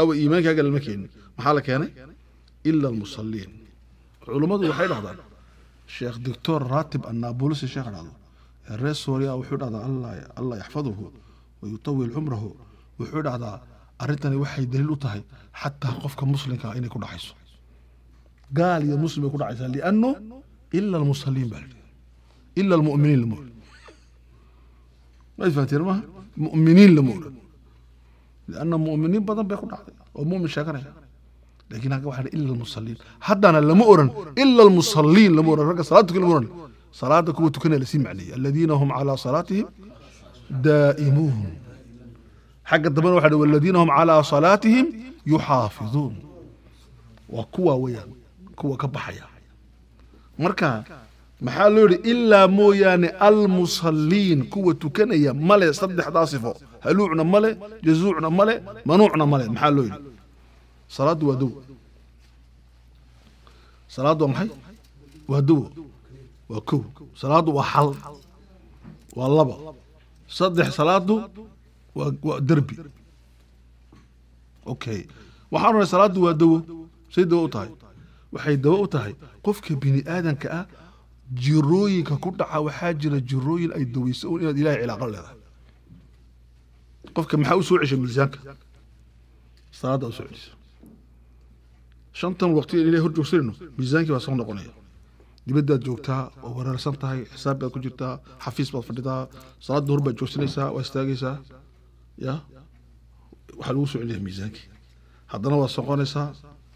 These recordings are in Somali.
awa iimaankaaga lama keenin maxaa la keenay ila almusaliin culummadu waxay dhahdaan sheekh doctor raatib annaabulisi sheekha dhahdo ee reer suuriya wuxuu dhahdaa allah yaxfaduhu wayutawil cumrahu wuxuu dhahdaa arrintani waxay daliil u tahay xataa qofka muslimka inay ku dhacayso gaal iyo muslim bay ku dhacaysaa liannu ila almusaliin baa lidhi ila almu'miniin lama odhan ma isfahanteen maha mu'miniin lama odhan lianna mu'miniin badan bay ku dhacday oo mu'min sheeganaya laakiin agga waxaa ila almusalliin haddana lama oran ila almusalliin lama oran ragga salaadtuka lama oran salaada kuwa tukanaya lasii macneeyey aladiina hum calaa salaatihim daa'imuun xagga dambena waxaa waladiina hum calaa salaatihim yuxaafiduun waa kuwa weeyaan kuwa ka baxaya marka maxaa loo yidhi ilaa mooyaane almusalliin kuwa tukanaya male saddexdaa sifo haluucna male jazuucna male manuucna male maxaa loo yidhi salaaddu waa duwo salaaddu waa maxay waa duwo waa kow salaaddu waa hal waa laba saddex salaaddu waa waa derbi okay waxaan odhay salaaddu waa dawo say dawo u tahay waxay dawo u tahay qofka bini aadanka ah jirooyinka ku dhaca waxaa jira jirooyin ay daweyso un inaad ilahay cilaaqo leedahay qofka maxaa usoo ceshay miisaanka salaaddaa usoo celisa shantan waqti ilahay hor joogsanayno miisaankii baa soo noqonaya dibaddaad joogtaa oo waraarsan tahay xisaab baad ku jirtaa xafiis baad fadhidaa salaadda hor baad joogsanaysaa waa istaagaysaa ya waxaa lagu soo celinaya miisaankii haddana waad soqonaysaa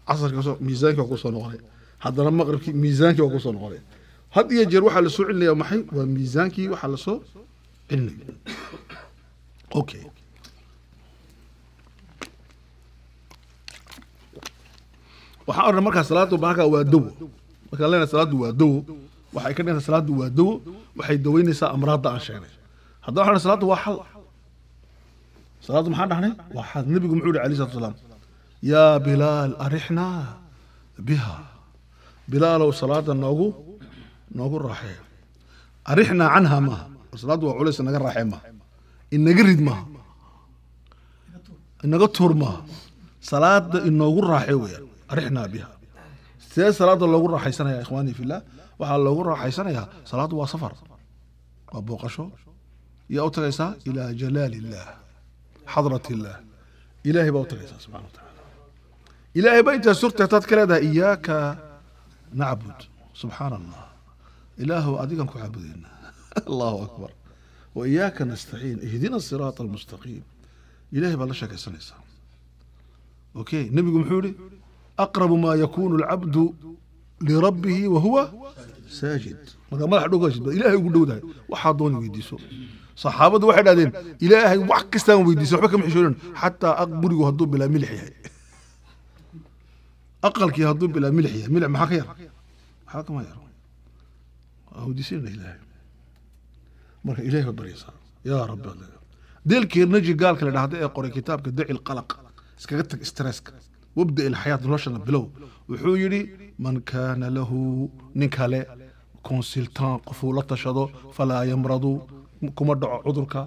casarkii miisaankii waa kusoo noqonaya haddana maqribkii miisaankii waa kusoo noqonaya had iyo jeer waxaa lasoo celinaya maxay waa miisaankii waxaa lasoo celinaya okay waxaa odhan markaa salaadu markaa waa dawo markaan leenahay salaadu waa dawo waxay ka dhiganta salaadu waa dawo waxay dawaynaysaa amraadda aan sheegnay haddana waxaan salaadu waa xal salaadu maxaan dhahnay waa xal nebigu muxuu yihi alayh salatu wasalaam yaa bilaal arixnaa biha bilaalow salaada noogu noogu raaxeeyo arixnaa canhaa maaha salaaddu waa culays inaga raaxee maaha inaga rid maaha inaga tuur maaha salaada inoogu raaxee weyaan arixnaa biha see salaada loogu raaxaysanaya ikhwaanii filah waxaa loogu raaxaysanayaa salaaddu waa safar waa booqasho iyo u tagaysaa ilaa jalaali illaah xadrat illaah ilaahay baa u tagaysaa subxana wa tacaala ilaahay baa intaas horteetaad ka leedahay iyaaka nacbud subxaana allah ilaahu adigan ku caabudaynaa allahu akbar wa iyaaka nastaciin ihdina siraata almustaqiim ilahay baad la sheekaysanaysaa okay nebigu muxuu yihi aqrabu maa yakuunu alcabdu lirabbihi wa saajid markaa madax dhogashid baa ugu dhowdahay waxaa dooni weydiiso saxaabaddu waxay dhahdeen ilaahay wax kastaan weydiisa waxba kama xishoonan xataa aqburigu hadduu bilaa milix yahay aqalkii hadduu bilaa milix yahay milix maxaa ka yar maxaa kama yar hawdiisin ilaahay marka ilahay baad baryaysaa yaa rabbi baad leedahay deelkii naji gaalka la dhahda ee qoray kitaabka daci lqalaq iskaga tag stresska wabda ilxayaat noloshana bilow wuxuu yidhi man kaana lahu nin kale konsiltan qofuu la tashado falaa yamradu kuma dhaco cudurka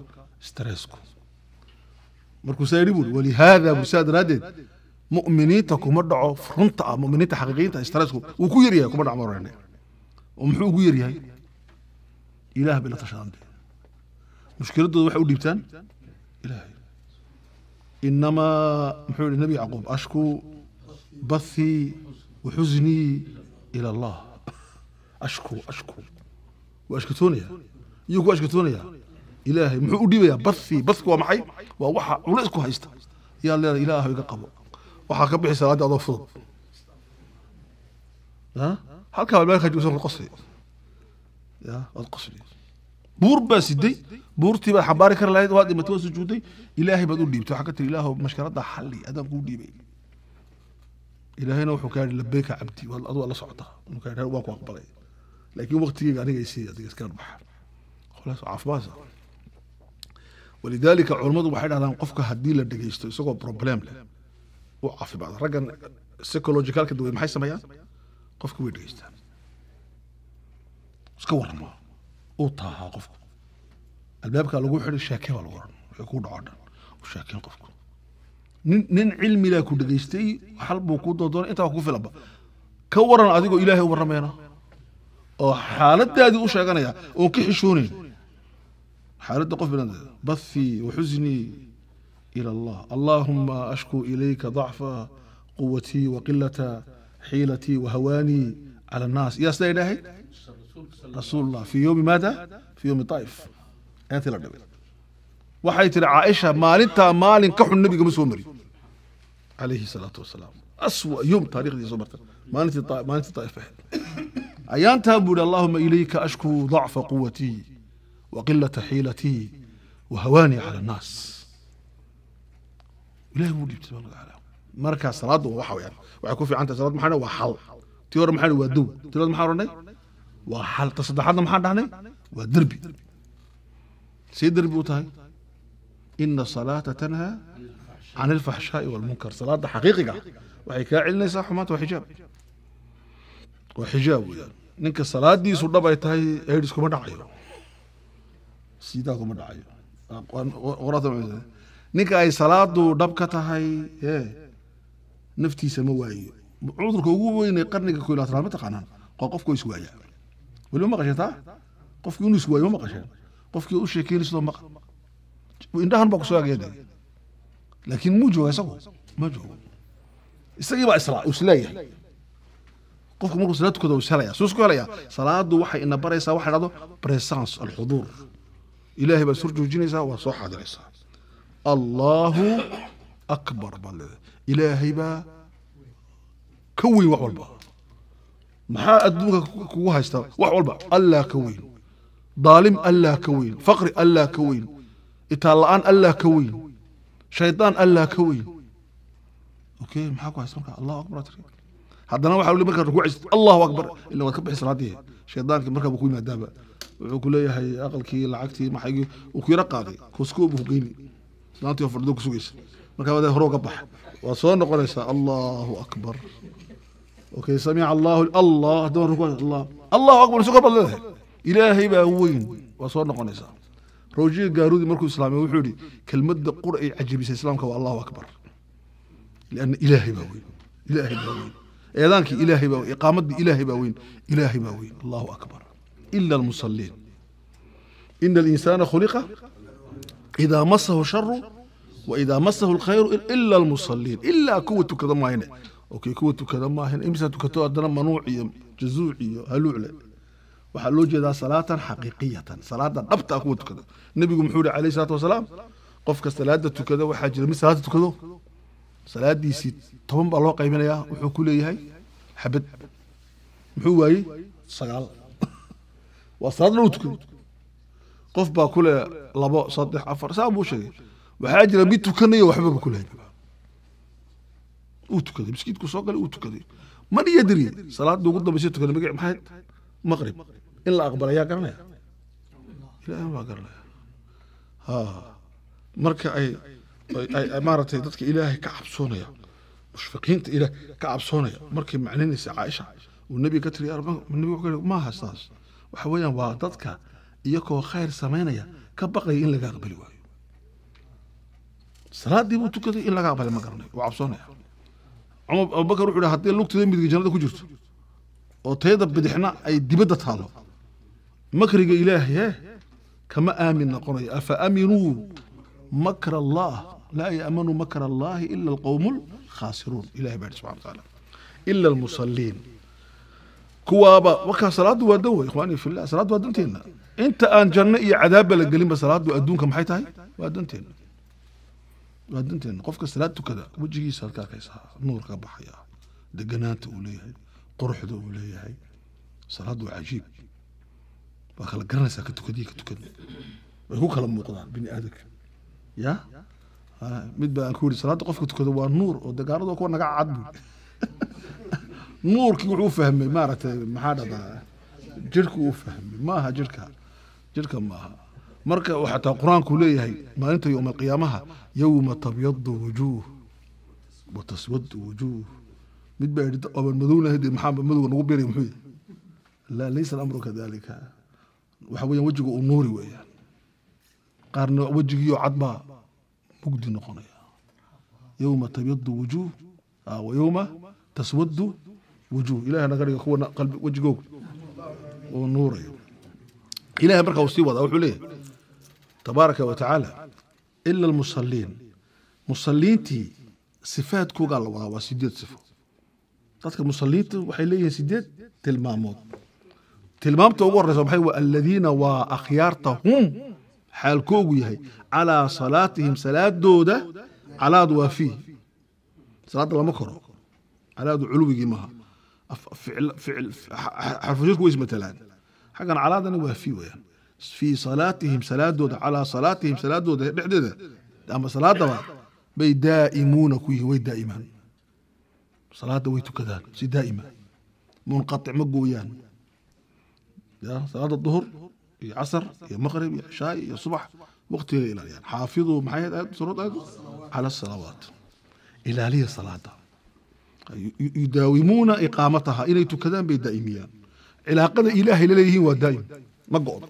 stressku markuusaa yidhi buuri walihaada busaa daraaddeed mu'miniinta kuma dhaco runta ah mu'miniinta xaqiiqiyiinta stressku wuu ku yaryahay kuma dhaco marorene oo muxuu ugu yaryahay ilaah bay la tashadaan dee mushkiladooda waxay u dhiibtaan ilaahay inamaa muxuu yihi nebi yacquub ashku bathii waxusnii ila allah ashku ashku waa ashkatoonayaa iyuu ku ashkatoonayaa ilaahay muxuu u dhiibayaa bathii bathku waa maxay waa waxa culays ku haysta yaa leedaa ilaahu iga qabo waxaa ka bixi salaadda adoo fudud halkaa walbaaajogsan qosli ya waad qosli buur baa siday buurtii baad xambaari kari lahayd waa dhimatay waa sujuuday ilaahay baad u dhiibtay waxaa ka tiri ilaahw mashkaradda xalli adaan kuu dhiibay ilaahayna wuxuu kaa yidhi labeyka cabdi waad aduu la socotaa inuu kaa yidhi waan ku aqbalay laakiin waqtigeyga aniga isii adiga iskaan baxa kholaas caafimaadsa walidaalika culammadu waxay dhahdaan qofka haddii la dhegeysto isagoo problem leh uu caafimaado raggan psychologicalka dawe maxay sameeyaan qofka way dhegeystaan iska waramo uu taahaa qofku albaabka lagu xidhay shaakeen baa lagu oran wixii ku dhaco dhan u shaakeen qofku nin nin cilmilaa ku dhegeystay xal buu ku doodoonay intaa ku filaba ka waran adigoo ilaahay u warrameena oo xaaladaadii u sheeganaya oon ka xishoonayn xaaladda qof binaandeeda bathii wa xusnii ila allah allaahuma ashku ilayka dacfa quwatii wa qilataa حيلتي وهواني على الناس يا سيدي الهي رسول الله في يوم ماذا في يوم طائف انت لا دبي وحي عائشه مالتا مال كح النبي قبل سومري عليه الصلاه والسلام اسوء يوم تاريخ دي سومرت مالتي طائف مالتي طائف ايان تابود اللهم اليك اشكو ضعف قوتي وقله حيلتي وهواني على الناس لا يقول لي سبحانه وتعالى markaa salaadu waa waxaweyaan waxay ku fiican tahay salaad maxaa waa xal tii hore maxaa waa dow tii labaad maxaa odhanay waa xal ta saddexaadna maxaa dhahnay waa derbi see derbi u tahay ina salaata tanhaa can alfaxshaai walmunkar salaada xaqiiqiga waxay kaa celinaysaa xumaanta waa xijaab waa xijaab weyaan ninka salaadiisu dhab ay tahay aids kuma dhacayo sidaa kuma dhacayo ninka ay salaadu dhab ka tahay naftiisa ma waayo cudurka ugu weyne qarniga koo labaad mataqaanaan qofkoo iswaaya waliba maqashataa qofkii inuu iswaayo ma maqasheen qofkii u sheekeeni sidoo maqa indhahan baa kusoo ageeda laakiin muu jooga isagu ma joogo isagii baa isla us leeyahay qofku markuu salaad tukado is helaya suus helaya salaadu waxay ina baraysaa waxa dhahdo presence alxuduur ilaahay baa is horjoojinaysaa waa soo xaadiraysaa allahu akbar baad leedahay ilaahay baa ka weyn wax walba maxaa adduunka kugu haysta wax walba allah ka weyn daalim allah ka weyn faqri allah ka weyn itaal la-aan allah ka weyn shaydaan allah ka weyn okay maxaa ku haysta marka allahu akbar tiri haddana waxaa li markaad rukuucaysid allahu akbar ila waad ka bixi salaadii shaydaanki markaaba ku yimaadaaba wuxuu ku leeyahay aqalkii lacagtii maxaygii uu ku yaro qaaday kuskuubu ku geyni islaantii oo fardoo ku sugaysa markaa wadaad hore uga baxa waad soo noqonaysaa allahu akbar okay samica allahu allah hadda allah allahu akbar isu kor baad leedahay ilaahay baa weyn waad soo noqonaysaa roojiya gaarudi markuu islaamay wuxuu yihi kelmadda qur ay cajabisay islaamka waa allahu akbar lianna ilaahay baa weyn ilaahay baa weyn eedaankii ilaahay baa weyn iqaamadii ilaahay baa weyn ilaahay baa weyn allahu akbar ila almusaliin ina alinsana khuliqa idaa masahu sharu waidaa masahu lkhayru ila almusalliin ilaa kuwa tukada maahane okay kuwa tukada maahan imsa tukato haddana manuuc iyo jazuuc iyo haluucle waxaa loo jeedaa salaatan xaqiiqiyatan salaada dhabta kuwa tukada nebigu muxuu yihi alayh salaatu wasalaam qofka salaada tukada waxaa jira mid salaada tukado salaadiisii toban baa loo qaybinayaa wuxuu ku leeyahay xabad muxuu waayey sagaal waa salaad dhan tukaday qof baa ku le labo saddex afar saa buu sheegay waxaa jira mid tukanayo waxbaba kulahayn uu tukaday miskiidku soo galay uu tukaday man yadri salaadda ugu dambaysa tukaday magac maxay maqrib in la aqbala yaa garanaya ilaahan waa garanaya ha marka ay ay maaragtay dadka ilaahay ka cabsoonaya mushfiqiinta ilaah ka cabsoonaya markay macninaysa caaisha uu nebiga ka tiriya nebiga wuxuu ka maaha saas waxa weeyaan waa dadka iyagoo khayr samaynaya ka baqaya in laga aqbali waayo salaadii buu in laga aqbalay ma garanay waa cabsoonaya eh. cumar abubakar wuxuu haddii lugtada midga jannada ku jirto oo tayada bidixna ay dibadda taalo makriga ilaahay eh, kama aamin noqonayo afa aaminuu makra allah laa yaamanu makra allahi ila alqowmu lkhaasiruun ilahay baa subxana watacaala ila almusaliin kuwaaba markaa salaaddu waa dan wey ikhwaanii fillah salaaddu waa danteenna inta aan janno iyo cadaabba la gelinba salaaddu adduunka maxay tahay waa danteena waa diinteena qofka salaad tukada wejigiisa ad ka arkaysaa nuurka baxaya deganaanta uu leeyahay quruxda uu leeyahay salaaddu waa cajiib waa kala garanaysaa ka tukadiya ka tukada way ku kala muuqdaan bini aadamka ya mid baa aan ku yidhi salaadda qofka tukada waa nuur oo dagaaladu kuwa naga cad buy nuurkii wuxuu fahmay maaragtay maxaa dhadaa jirhku uu fahmay maaha jirhka jirhka maaha marka xataa qur-aanku leeyahay maalinta yowma alqiyaamaha yowma tabyadu wujuuh wa wujuuh mid baa idhi ooban madownahayd maxaa madowga nagu biray muxuu yihi laa laysa alamru kadalika waxa weeyaan wejiga uu nuuri weeyaan qaarna wejigiioo cad mugdi noqonaya yowma tabyadu wujuuh wa taswadu wujuuh ilahay naga dhiga kuwa qalbi wejigoog uu nuurayo ilahay markaa uu sii wadaa wuxuu leeyahay tabaaraka wa ila almusalliin musalliintii sifaadkoogaa la wadaa waa sideed sifo dadka musalliinta waxay leeyihiin sideed tilmaamood tilmaamta ugu horeysa maxay waa aladiina waa akhyaartahum xaalkoogu yahay calaa salaatihim salaadooda calaad waa fiih salaadda lama koro calaadu culwigii maaha xarfushiisku way ismatalaan xaggan calaadana waa fiih weyaan fii salaatihim salaadooda calaa salaatihim salaadooda dhexdeeda ama salaadaba bay daa'imuuna ku yihiin way daa'imaan salaadda way tukadaan si daa'ima munqatic ma gooyaan salaada duhur iyo casar iyo maqrib iyo cishaai iyo subax waqtigeeda ilaaliyaan xaafiduu maxay ahayd surood aad cala asalawaat ilaaliya salaada yudaawimuuna iqaamataha inay tukadaan bay daa'imiyaan cilaaqada ilaahay la leeyihiin waa daa'im ma go-do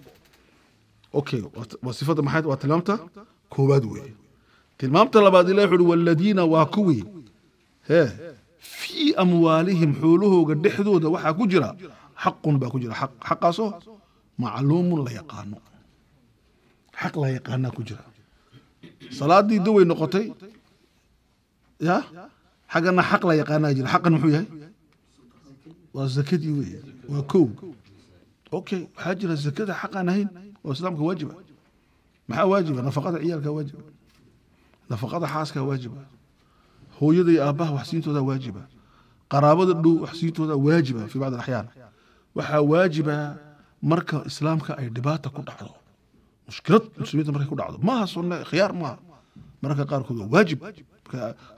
اوكي وصفada maxayd waa tilmaamta koowaad weeye tilmaamta labaad ilahi wuxu uhi waaladiina waa kuwii hee fii amwaalihim xoolahooga dhexdooda waxaa ku jira xaqun baa ku jira xaq xaqaasoo macluumun la yaqaano xaq la yaqaanaa ku jira salaadii dawey noqotay ya xaggana xaq la yaqaanaa jira xaqan muxuu yahay waa zakadii weeye waa kow okay waxaa oo islaamka waajiba maxaa waajiba nafaqada ciyaalka waajiba nafaqada xaaska waajiba hooyada iyo aabbaha waxsiintooda waajiba qaraabada dhow waxsiintooda waajiba fii bacd alaxyaan waxaa waajiba marka islaamka ay dhibaata ku dhacdo mushkilad muslimiinta markay ku dhacdo maaha sunne khiyaar maaha mararka qaarkood waa waajib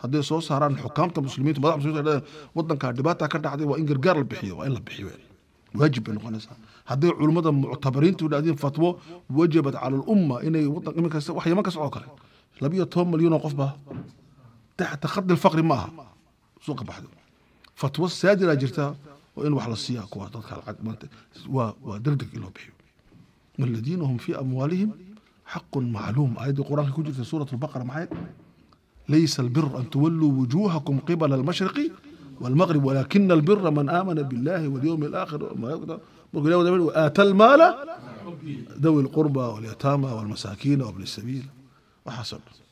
hadday soo saaraan xukaamta muslimiinta madax muslimiinta wadankaa dhibaata ka dhacday waa in gargaar la bixiyo waa in la bixiyo hadday culummada muctabariintu idhahdeen fatwo wajabat cala alumma inay wadanka wax ka socoo kale labiyo toban malyan oo taxta khadi alfaqri ma aha suuqa baxda fatwo saajiraa jirta oo in wax la siiya kuwa dadka lacag maanta waa waa degdeg in loo bixiyo waladiina hum fii amwaalihim xaqun macluum aayaddii qur-aanka ku jirta suurat albaqara maxay laysa albir an tuwalluu wujuuhakum qibala almashriqi والمغرب ولكن البر من آمن بالله واليوم الآخر markuu ilahi wadamir aata almaala dawi lqurba walyataama walmasaakiina wabni sabiil waxaasoo dhan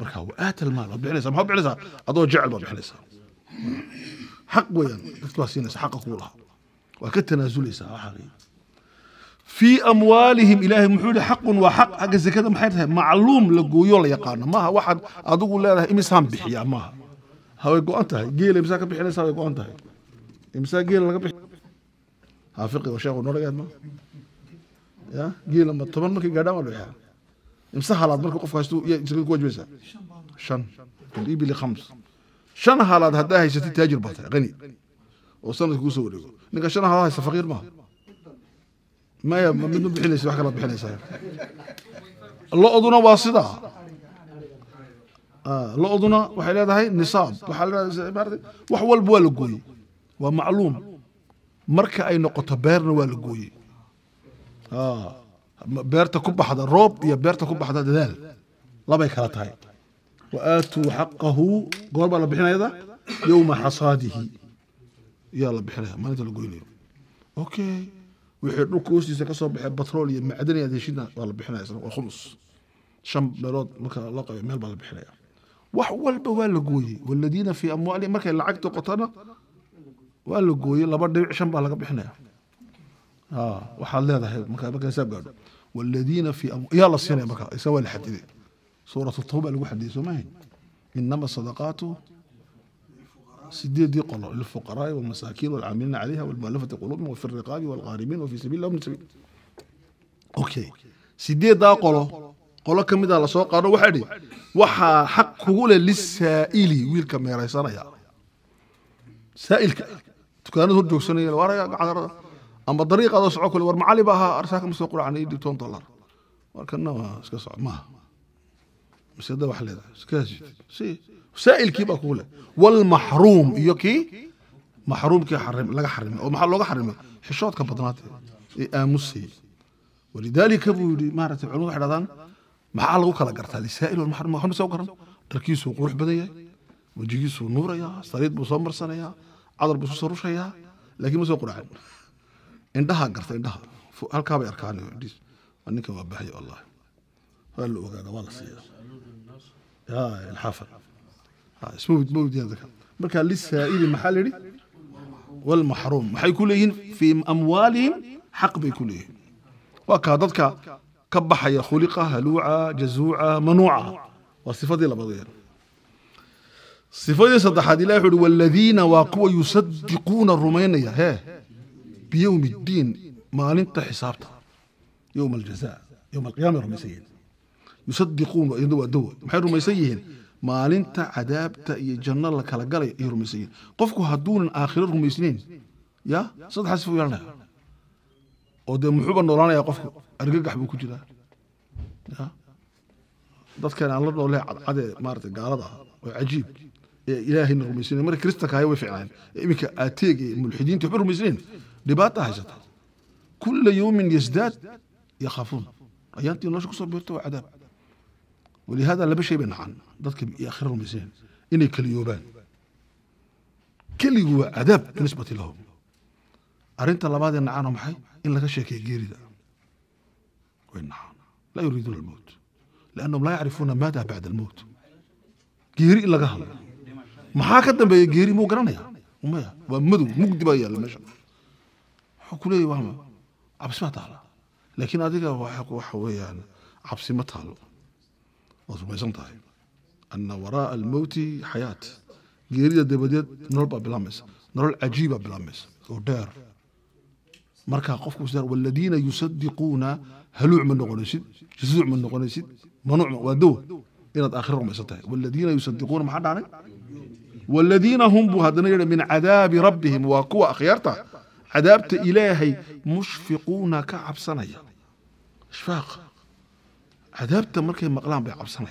marka waaata almaal waad bixinaysaa maxaad bixinaysaa adoo jecel baad bixinaysaa xaq weeyaan dadka waa siinaysa xaqa kuu lahaa waa ka tanaasuleysaa waxaani fii amwaalihim ilaahay muxuu yihi xaqun waa xaq xagga sekada maxay tahay macluum la gooyo la yaqaano maaha waxaad adigu leedahay imisaan bixiyaa maaha haway go-an tahay geela imsaa ka bixinaysaa way go-an tahay imsaa geela laga bixi xaafiqi washeekhu noodhagaad ma ya geela ma toban markay gaadhaan waa luxyaa imse halaad marka qofka haystu iy ku waajibaysaa shan bilibili khams shan halaad haddaa haysatid taajir baatay qani oo sanadka kuusoo wareego ninka shan halaad haysta faqiir maaha maya midma bixinaysa wax kalaad bixinaysaa lo-duna waa sidaa ah, lo-duna waxay leedahay nisaab waxaa leedahay wax walba waa la gooyey waa macluum marka ay noqoto beerna waa la gooyey ah, beerta ku baxda roob iyo beerta ku baxda dadaal labay kala tahay wa aatuu xaqahu goor baa la bixinayada yowma xasaadihi yaa la bixinaya maalinta la goynayo okay wixii dhulka hoostiisa ka baxay batrool iyo macdan iyo waa la bixinaya isna waa khumus shan meelood marka la qayo meel baa la bixinaya wax walba waa la gooyey waladiina fii amwaali markay lacagta qotana waa la gooyey laba dhibic shan baa laga bixinaya waxaad leedahay markaa marka hisaab gaadho waladiina fii yaa la siinaya markaa isa waa la xadiday suuratu tawba lagu xadiyay soo maahay inama sadaqaatu sideedii qolo lilfuqaraai walmasaakiin walcaamiliina calayha walmualafati quluubin wafi riqaabi walqaaribiin wafi sabiil lah sabiil okay sideedaa qolo qolo ka mida ah lasoo qaado waxaa dhi waxaa xaq kugu leh lisaa'ili wiilka meeraysanaya saa'ilka dukaanada hor joogsanaya waaraya gacandarada ama dariiqaadoo soco kale war macali ba ahaa arsaaka ma soo quracana ii dollar markana waa iska soco maaha masada wax leedahay iska si saa'ilkii baa kugu walmaxruum iyo kii maxruumkii laga xarimay oo maxaa looga xarimay xishoodka badnaatee ee aamusayay walidaalika buu yidhi maaragtay culimadu waxay dhahdaan maxaa lagu kala gartaa lisaa'il walmaxruum waxba soo garan dharkiisuu qurux badan yahay wejigiisuu nuurayaa sariid buu soo marsanayaa cadar buu isusoo rushayaa laakiin ma soo quracin garta indhaha halkaabay arkaan ninkan waa baxyo wallahi waa la ogaada waa la siiya ya ilxaafa lisaa'ili maxaa lidhi walmaxruum maxay ku leeyihiin fii amwaalihim xaq bay ku leeyihiin waa kaa dadka ka baxaya khuliqa haluuca jazuuca manuuca waa sifadii labadeeda sifadii saddexaad ilahi wuxu uhi waaladiina waa kuwa yusadiquuna rumaynaya hee biyowmi iddiin maalinta xisaabta yowma aljaza yowma alqiyama rumaysan yihiin yusadiquun iyadna waa dawa maxay rumaysan yihiin maalinta cadaabta iyo janno la kala galay ayay rumaysan yihiin qofku hadduunan aakhiro rumaysnayn ya saddexa sifo yeelanaya oo dee muxuuba noolaanaya qofku argagax buu ku jiraa ya dadkan aan ilaahayna rumaysana marka kristanka haya way ficnaayen iminka ateeg ee mulxidiinta waxba rumaysnayn dhibaata haysata kula yowmin yasdaad yakaafuun ayaantii nolosha kusoo biirta waa cadaab walihaada laba shay bay nacaan dadka aakhira rumaysnayn inay keliyoobaan keligu waa cadaab binisbati lahum arrinta labaad ee nacaana maxay in laga sheekeeyo geerida way nacaan laa yuriiduuna almowt liannahum laa yacrifuuna maada bacda almowt geeri in laga hadlo maxaa ka dambeeya geeri muu garanaya maya waa madow mugdi baa yaalla meesha wuxuu ku leeyahy wama cabsi maa taala laakiin adiga waxa weeyaan cabsi ma taalo waad rumaysan tahay ana waraa'a almowti xayaat geerida dabadeed nolol baa bilaabmaysa nolol cajiibaa bilaabmaysa oo dheer markaa qofku is waladiina yusadiquuna haluuc ma noqonaysid jazuuc ma noqonaysid manuuc waa dawa inaad aakhira rumaysan tahay waladiina yusadiquuna maxaa dhacnay والذين هم بهدنا من عذاب ربهم وقوة أخيارته عذابت إلهي مشفقون كعب صنية إشفاق عذابت مركي مقلان بيعب صنية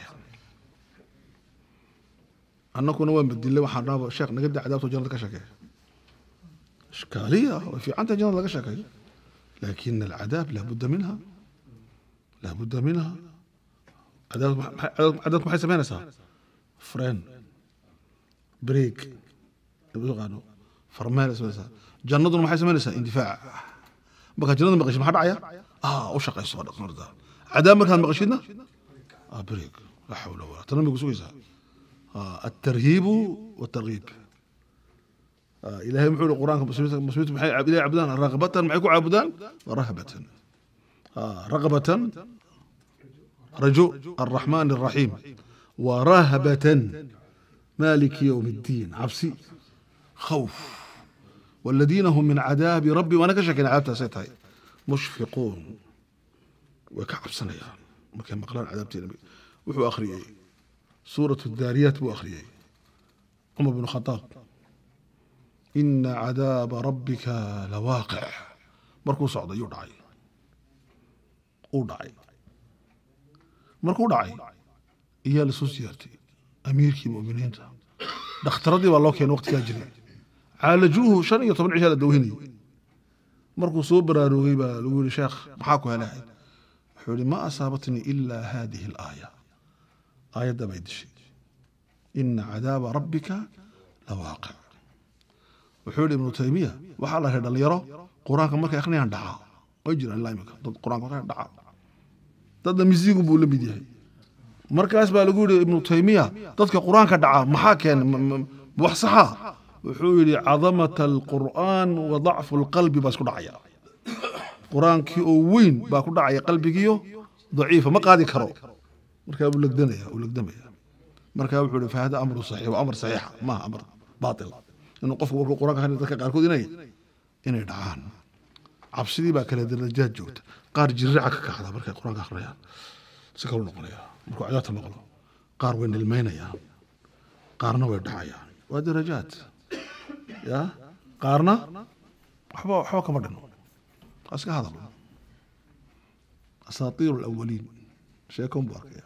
أنكو نوان بدي الله وحنا نابا شيخ نقدر عذابته جنة كشكة إشكالية وفي عندها جنة كشكة لكن العذاب لابد منها لابد منها عذاب عذاب ما حيسمينها فرين بريك يبغانو فرمان اسمها جنود ما حيسمى لسا اندفاع بقى جنود ما قشيم حرعيا اه وش قاي صادق نرد عدام مكان ما قشينا اه بريك لا حول ولا قوه الا بالله اه الترهيب والترغيب آه الهي محول القران مسويت مسويت محي عبد عبدان رغبه معك عبدان ورهبه اه رغبه رجوء الرحمن الرحيم ورهبه مالك يوم الدين عبسي خوف والذين هم من عذاب ربي وانا كشك تاسيت هاي مشفقون وكعب يا ما كان مقلان عذابتي نبي وحو اخريي سورة الداريات بو اخريي عمر بن الخطاب إن عذاب ربك لواقع مركو صعد يدعي ودعي مركو دعي يا لسوس amiirkii muminiinta dhakhtaradii baa loo keenay waqtigaa jiray caalajuuhu shan iyo toban cishaa la dawinayay markuu soo baraarugay baa lagu yihi sheekh maxaa ku helahay wuxuu yihi ma asaabatnii ilaa haadihi alaaya aayadda bay dishay ina cadaaba rabbika lawaaqic wuxuu yihi ibnu taymiya waxaa la rahay dhalinyaro qur-aanka markay akhriyaan dhacaa way jiraan ilaa imika dad qur-aanka markaa dhaca dadna misiigu buu la mid yahay markaas baa lagu yidhi ibnu taymiya dadka qur-aanka dhaca maxaa keen wax saxa wuxuu yidhi cadamat alqur'aan wa dacfu alqalbi baa isku dhacaya qur-aankii oo weyn baa ku dhacaya qalbigiyo daciifa ma qaadi karo markaa buu legdanaya uu legdamaya markaa wuxuu yidhi fahada amru saxiix waa amar saxiixa maaha amar baatil inuu qofku warku qur-aanka hadhay dadka qaarkood inay inay dhacaan cabsidii baa kale darajaad joogta qaar jirrica ka kacda markay qur-aanka akhriyaan سكر نقلية مركو عيات النقلة قار وين المينا يا قارنا وين ودرجات يا قارنا حبا حوك مدن أسك هذا أساطير الأولين شيكم بارك يا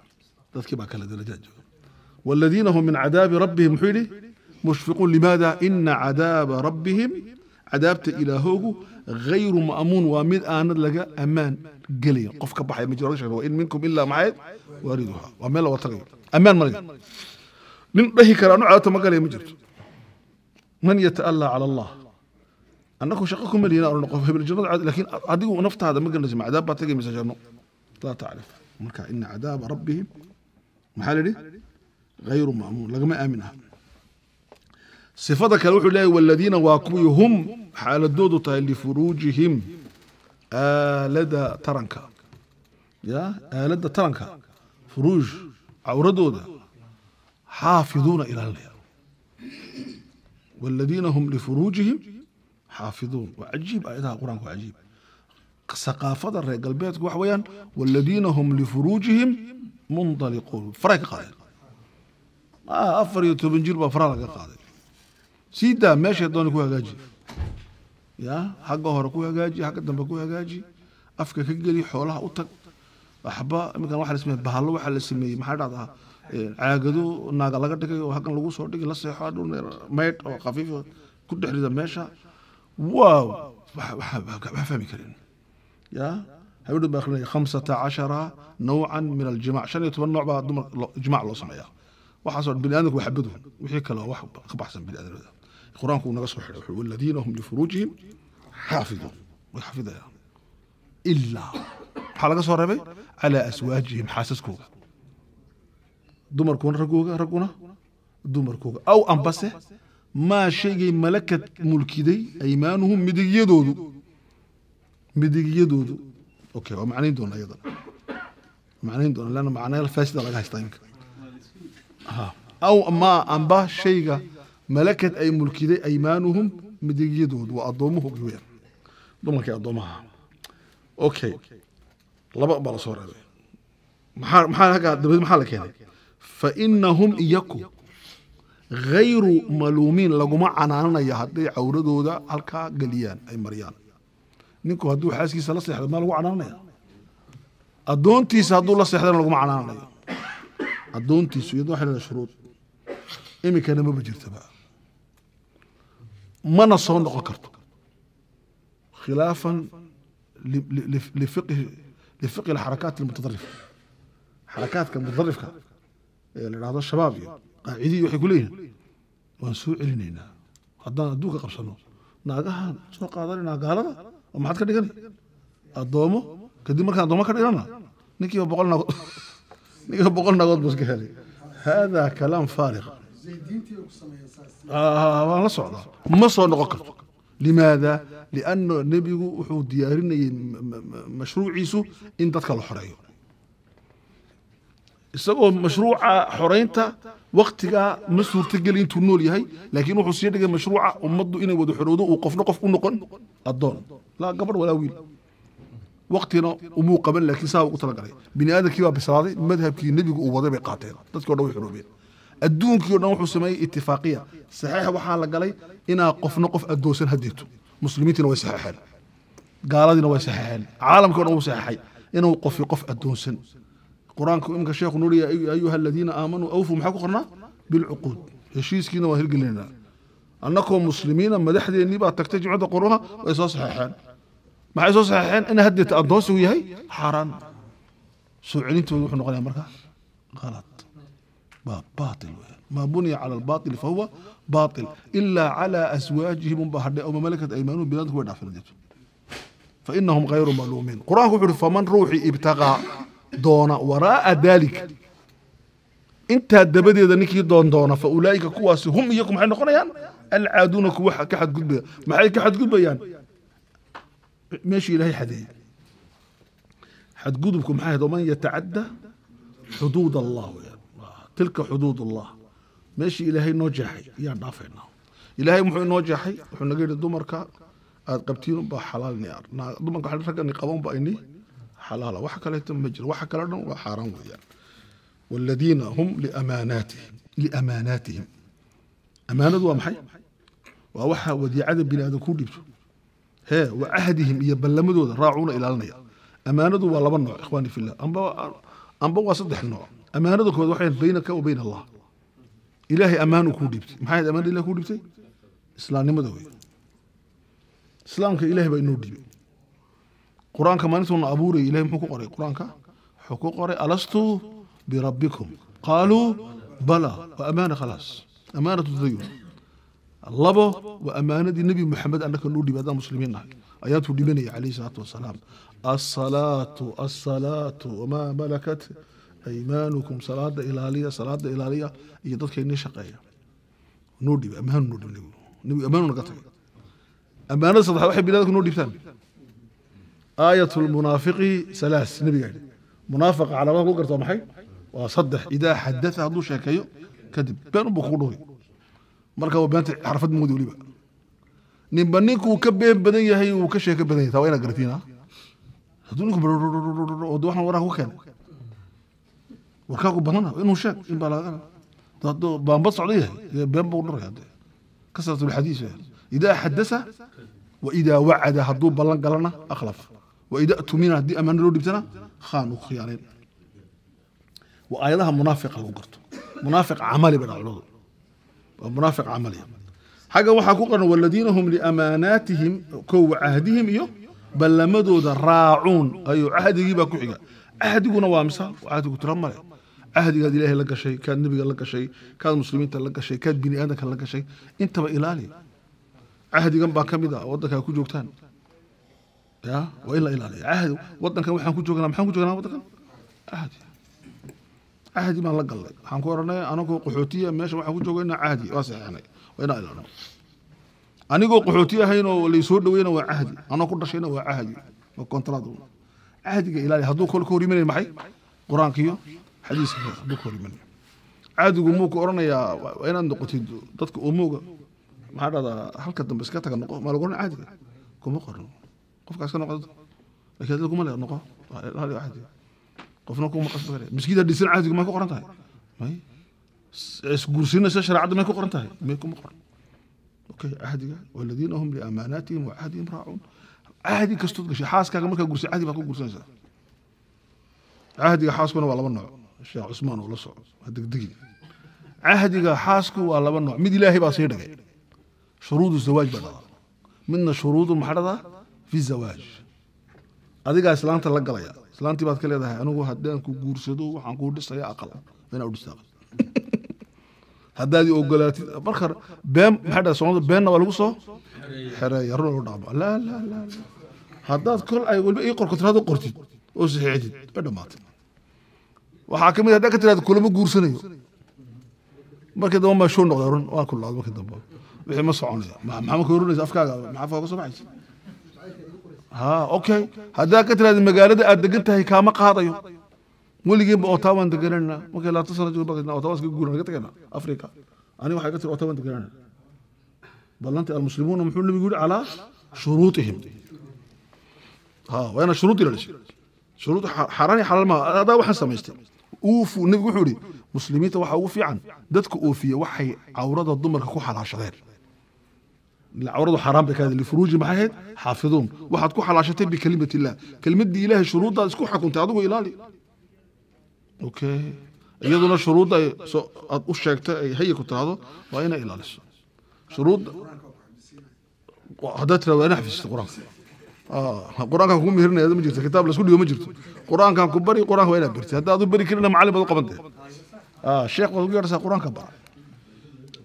تذكي باك الدرجات جو والذين هم من عذاب ربهم حيلي مشفقون لماذا إن عذاب ربهم cadaabta ilaahoogu hayru ma'muun waa mid aanad laga ammaan gelayn qof ka baxay ma jiro wa in minkum ilaa maxayd waariduha waa meel laga tagayo ammaan malaga nin dhahi kara anu cadaabta ma galaya ma jirto man yata'allaa cala allah annagu shaqo kuma lihin aan qof hebel jannada laakiin adigu naftaada ma garanaysa ma cadaab baa tagay mise janno laa tacrif marka ina cadaaba rabbihim maxaa la yidhi غير مأمون لقما آمنها sifada kale wuxuu leeyahy waladiina waa kuwii hum xaaladoodu tahay lifuruujihim aalada taranka ya aaladda taranka furuuj cawradooda xaafiduuna ilaalinaya waladiina hum lifuruujihim xaafiduun waa cajiib aayadaha qur-aanka waa cajiib saqaafada reer galbeedku wax weeyaan waladiina hum lifuruujihim mundaliquun faray ka qaadeen afar iyo toban jir baa faraa laga qaaday sii daa meesha doona ku hagaaji ya xagga hore ku hagaaji xagga dambe ku hagaaji afka ka geli xoolaha u tag waxba iminkan waxa la sameeyey bahalo waxa la sameeyey maxaa dhacdaa caagado naaga laga dhigay oo halkan lagu soo dhigi la seexo adhow maydh oo khafiif ku dhex rida meesha waaw waxa fahmi karin ya haweendu baa akhrinaya khamsata cashara nawcan min aljimac shan iyo toban nooc baa dumar jimaac loo sameeyaa waxaasoo bini aadamku waa xabaduhun wixii kale wax ka baxsan bini aadamada qur-aanku naga soo xidhay wuxuu waladiina hum lifuruujihim xaafiduun way xafidayaan ilaa maxaa laga soo reebay calaa aswaajihim xaasaskooga dumarkuuna raggooga ragguna dumarkooga aw ambase maa shaygay malakad mulkiday aymaanuhum midigyadoodu midigyadoodu okay waa macnayn doona iyadana macnayn doona lana macnaa faasida laga haystaa iminka aw maa amba shayga malakad ay mulkiday aymaanuhum midigyadood waa addoomuhu weyaan dumarkii addoomaha okay laba baa lasoo reebay maxaa maxaa dabadeed maxaa la keenay fa innahum iyaku hayru maluumiin laguma canaananayo hadday cawradooda halkaa geliyaan ay mariyaan ninku hadduu xaaskiisa la seexdo maa lagu canaananaya addoontiisa hadduu la seexdana laguma canaananayo addoontiisu iyadoo xilina shuruud iminkana maba jirtaba mana soo noqon karto khilaafan lifiqhi alxarakaat almutadarifa xarakaadka mutadarifka ee la dhahdo shabaab iyo qaacidiyi waxay ku waan soo celinaynaa haddaan adduunka qabsanno naagahan soo qaadanaynaa gaalada oo maxaad ka dhigan addoomo kadib markaan addoomo ka dhigana ninkiiba boqol naagood ninkiiba boqol naagood buu iska helay haadaa kalaam faariqa waan la socda ma soo noqon karto limaada lianna nebigu wuxuu diyaarinayay mashruuciisu in dadka la xoreeyo isagoo mashruuca xoraynta waktigaa ma suurtageli intuu nool yahay laakiin wuxuu sii dhigay mashruuca ummaddu inay wada xorowdo uu qofna qof u noqon addoon laa gabadh walaa wiil waktina umuu qaban laakiin saa ugu talagalay bini aadamkii baa bislaaday madhabkii nebigu uu waday bay qaateen dadkii o dhan way xoroobeen adduunkii o dhan wuxuu sameeyey itifaaqiya saxeix waxaa la galay inaa qofna qof adoonsan hadeeto muslimiintiina way saxeexeen gaaladiina way saxeexeen caalamkii o dhan wuu saxeexay inuu qofi qof addoonsan qur-aanku imika sheekhu nuri ayuha aladiina aamanuu awfuu maxaa ku qornaa bilcuquud heshiiskiina waa hirgelinayna annakoo muslimiina madaxdeennii baa tagtay jimcadda quruha way soo saxeexeen maxay soo saxeexeen in haddeeta addoonsigu yahay xaaraan soo celintooda wuxuu noqonaya markaa qalad باطل ما بني على الباطل فهو باطل إلا على أزواجهم بحر أو ما ملكت أيمانهم بلاد هو فإنهم غير ملومين قرآن يقول فمن روحي ابتغى دون وراء ذلك انت دبدي نكي دون دون فأولئك كواس هم إياكم حين قريان يعني؟ العادون كوحة كحد ما معي كحد قلبي يعني ماشي إلهي حديث حد قلبكم حاهد ومن يتعدى حدود الله يعني. tilka xuduud ullah meeshii ilaahay noo jeexay ayaan dhaafaynaa ilaahay muxuu inoo jeexay wuxuu naga yidhi dumarka aada qabtiin unbaa xalaalnia dumarka waa ragani qabanba ini xalaala wax kaleeto ma jiro waxa kale dhan waa xaaraan weeyaan waladiina hum liamaanaatihim amaanadu waa maxay waa waxaa wadiicada bini aadan kuu dhiibto hee wa cahdihim iyo ballamadooda raacuuna ilaalinaya amaanadu waa laba nooc ikhwaani fillah amba amba waa saddex nooc ammaanada koowaad waxay baynaka wa allah ilaahay ammaan kuu dhiibtay maxay ammaanada ilahay kuu dhiibtay islaamnimada wey islaamka ilahay baa inoo dhiibay qur-aanka maalintuuna abuuraya ilahay muxuu ku qoray qur-aanka wuxuu ku qoray alastu birabbikum qaaluu bala wa amaana khalaas amaanatu dayun labo waa ammaanadii nebi moxamed annaka noo dhiibay haddaan muslimiin nahay ayaatuu dhibanaya calayhi salaatu wasalaam asalaatu asalaatu wamaa malakat aymaanukum salaada ilaaliya salaada ilaaliya iyo dadkainii shaqeeya noo dhiib lmunaafiqi salaas nebiga yidhi munaafiqa calaamadaha lagu garta maxay waa saddex idaa xadatha hadduu sheekeeyo kadib been unbuu kugu dhuuri marka beenta xarfad moodi weliba ninba ninkuu ka been badan yahay uu ka sheeko badan yahay taa waa inaad garatiin hadduu ninku oo waxaan keenay warkaagu banana inuu sheeg in baa laga qala baanbad socda yahay been buu dhuraya kasratu lxadiis eh. idaa xadasa waidaa wacada hadduu ballan galana akhlaf waidaa tumina haddii ammaano loo dhibtana khaanu khiyaanayn waa aayadaha munaafiqa lagu garto munaafiq camali bay dhacdoodu waa munaafiq camali xagga waxaa ku qoran waladiina hum liamaanaatihim kow wacahdihim iyo ballamadooda raacuun ayuu cahdigii baa ku xiga cahdiguna waa misaal cahdigu tiro male cahdigaad ilaahay la gashay kaad nebiga la gashay kaad muslimiinta la gashay kaad bini aadanka la gashay intaba ilaali cahdigan baa ka mid ah waddanka ku joogtaan ya waa in la ilaaliya cahdi waddankan waxaan ku joognaa maxaan ku joognaa waddankan cahdi cahdi baan la gallay waxaan ku oranay anagoo qaxootiya meesha waxaan ku joogaynaa cahdi waa saxeexnay waa inaan ilaalno anigoo qaxooti ahayn oo laysoo dhaweyna waa cahdi anoo ku dhashayna waa cahdi waa kontraad cahdiga ilaali hadduu kol ka hor imanay maxay qur-aankiyo xadiiska buka horman caadigu muuku oranayaa waa inaad noqotid dadka umuuga maxaa dhahdaa halka dambe iska taga noqo maa lagu oran caadiga kuma qorno qofkaa iska noqdo lakiin adila kuma le noqo hal qofna kuma qasbi kare dhisan caadigu may ku qoran tahay may isguursinaysa shareecadda may ku qoran tahay may kuma qoran okay cahdiga waladiina hum liamaanaatihim wa raacuun cahdi kastood gashay xaaskaaga markaa gursay cahdi baa ku gursanaysaa cahdiga xaaskuna waa laba nooc sheekh cusmaan oo la soco degdegin cahdiga xaasku waa laba nooc mid ilaahay baa sii dhigay shuruudu zawaaj baa dhadaa midna shuruudu maxaa dhadaa fi zawaaj adigaa islaanta la galaya islaantii baad ka leedahay anigu haddaan ku guursado waxaan kuu dhisaya aqal inaa u dhista haddaad ogolaatid marka been maxaa dhadaa soomaalida beenna waa lagu soo xereeya run oo dhacba laa laa laa haddaad kol ay weliba ii qorko tiraad u qortid oo saxiixdid way dhammaatay waxaa ka mid ah haddaa ka tirahda kulama guursanayo markii dambe ma shuu noqda run waa kulaaday markii dambe wixii ma soconaya maxaa ma korunaysa afkaaga maxaa faa ka soo baxaysa ha okay haddaa ka tirahda magaalada aad degan tahay kaama qaadayo weligiinba otaa waan deganayna markii labaatan sano jir baqayna otaa waa iska guurana ka tagayna africa aniga waxay ka tiri otaa waan deganayna ballanti almuslimuuna muxuu nabigu yidhi calaa shuruutihim ha waa inaa shuruud ilaalishay shuruud xaaraan iyo xalaal maaha adaa waxaan samaystay أوفوا نبي حوري مسلمين توا اوفي عن دتك أوفي وحي عورضة الضمر كوح على شغير العورضة حرام بك هذا الفروج مع هاد حافظون واحد كوح على شتين بكلمة الله كلمة دي إله شروط ده كوح كنت عدو إلى لي أوكي يدنا شروط ده هي كنت عدو وأين إلى شروط هذا ترى أنا حفظت القرآن Ah, qur-aankan kugu mihrinaya ma jirto kitaab laisku dhigo ma jirto qur-aankan ku bari qur-aanka waa inaad barti haddaad u bari karina macallin baad u qabantay ah, sheekh baad ugu yeedhaysaa qur-aanka bara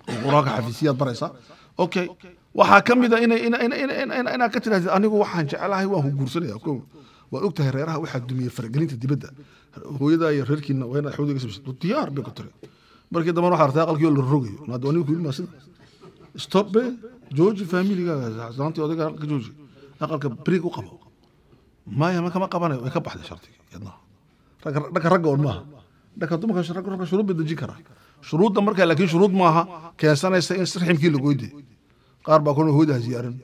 qur-aanka xafiisiyaad baraysaa okay waxaa ka mid a ah inay inaad ka tidhahdid anigu waxaan jecelahay waan ku guursanaya ko waad og tahay reeraha waxaa dumiya faragelinta dibadda hooyadaa iyo reerkiina waa inaad xawdiga sabsato diyaar bay ku tiri markii dambana waxaa artay aqalkii oo la rogayo naad anigu ku yidhi maa sida stop be jooji familigaaga saantii odayga aqalka jooji aqalka brig u qabo maya ma kama qabanayo way ka baxday shardigii yadnaha dhanka ragga un maaha dhanka dumarka ragga shuruud bay dejin karaa shuruudda markaa laakiin shuruud maaha keensanaysa in sirximkii la goyde qaar baa kuna hooyada hasyaaran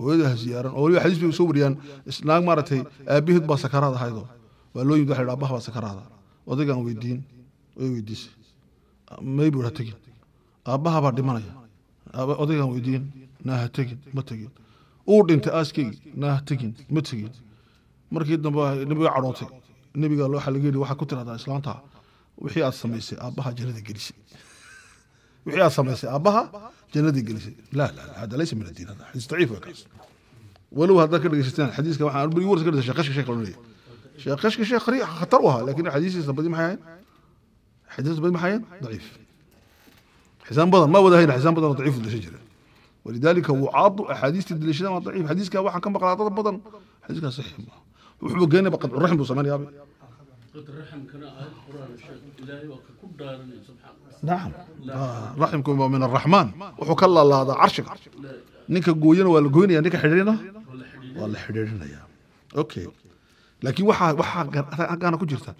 hooyada hasyaaran oo waliba xadiis bay soo wariyaan isnaag maaragtay aabihiid baa sakaraad ahaydoo waa loo yimid waxa yidhaha bah baa sakaraada odaygaan weydiin way weydiisay may buu ha tegin aabbaha baa dhimanaya odaygaan weydiin naa ha tegin ma tegin uu dhintay aaskeygi nah tegin ma tegin markii dambe nabiga cadhootay nebiga looxa laga yidhi waxaa ku tirahdaa islaanta wixii aad samaysay aabbaha jannada gelisay wixii aad samaysay aabbaha jannada gelisay laa laa hada laysa min addiin hada xadiis daciif waa kaas walow haddaad ka dhegaysataan xadiiska waxaan beri warsa ka dhigta sheekashka sheekh loodhanaya sheekashka sheekh qari khatar u ahaa laakiin xadiisiisa badi maxay ahayd xadiisiisa badi maxay ahayd daciif xisaan badan ma wada hayna xisaan badan oo daciif u dashan jira walidaalika wucaadu axaadiistii daliishadaan waa daciif xadiiskaa waxaan ka maqlaa dad badan xadiiskaa saxiix maaha wuxuuba geenayba qadcu raxim buu samaynayaaba nacam raximkum waa min araxmaan wuxuu ka laalaadaa carshiga ninka gooyana waa la goynaya ninka xidhiirina waa la xidhiirinayaa okay laakiin waxaa waxaa aggaana ku jirta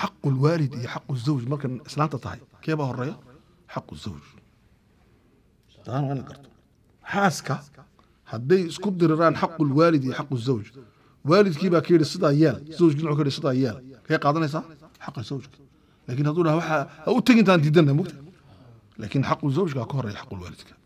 xaqu lwaalid iyo xaqu zawj marka islaanta tahay keebaa horeeya xaqu zawj taan waa in la garto xaaska hadday isku diriraan xaqu lwaalid iyo xaqu zawj waalidkiibaa ka yidhi sidaa yeel zawjkiin wuxuu ka yidhi sidaa yeel kay qaadanaysaa xaqa laakiin hadduu dhaha waxaa ha u tegin diidanna mugta laakiin xaqu ka horreeya xaqu